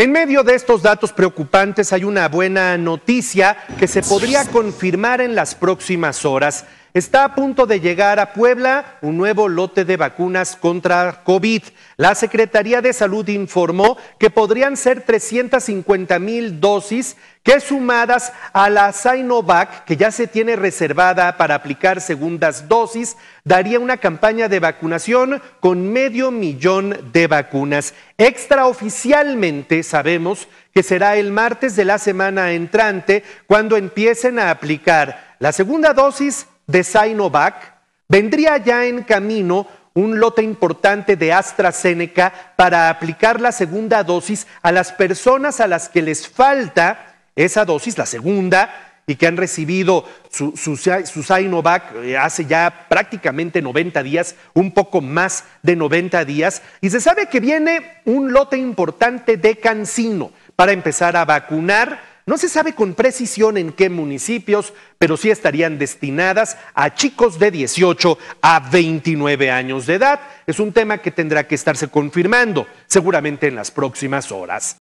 En medio de estos datos preocupantes hay una buena noticia que se podría confirmar en las próximas horas. Está a punto de llegar a Puebla un nuevo lote de vacunas contra COVID. La Secretaría de Salud informó que podrían ser 350 mil dosis que sumadas a la Sinovac, que ya se tiene reservada para aplicar segundas dosis, daría una campaña de vacunación con medio millón de vacunas. Extraoficialmente sabemos que será el martes de la semana entrante cuando empiecen a aplicar la segunda dosis de Sinovac, vendría ya en camino un lote importante de AstraZeneca para aplicar la segunda dosis a las personas a las que les falta esa dosis, la segunda, y que han recibido su, su, Sinovac eh, hace ya prácticamente 90 días, un poco más de 90 días, y se sabe que viene un lote importante de cancino para empezar a vacunar no se sabe con precisión en qué municipios, pero sí estarían destinadas a chicos de 18 a 29 años de edad. Es un tema que tendrá que estarse confirmando seguramente en las próximas horas.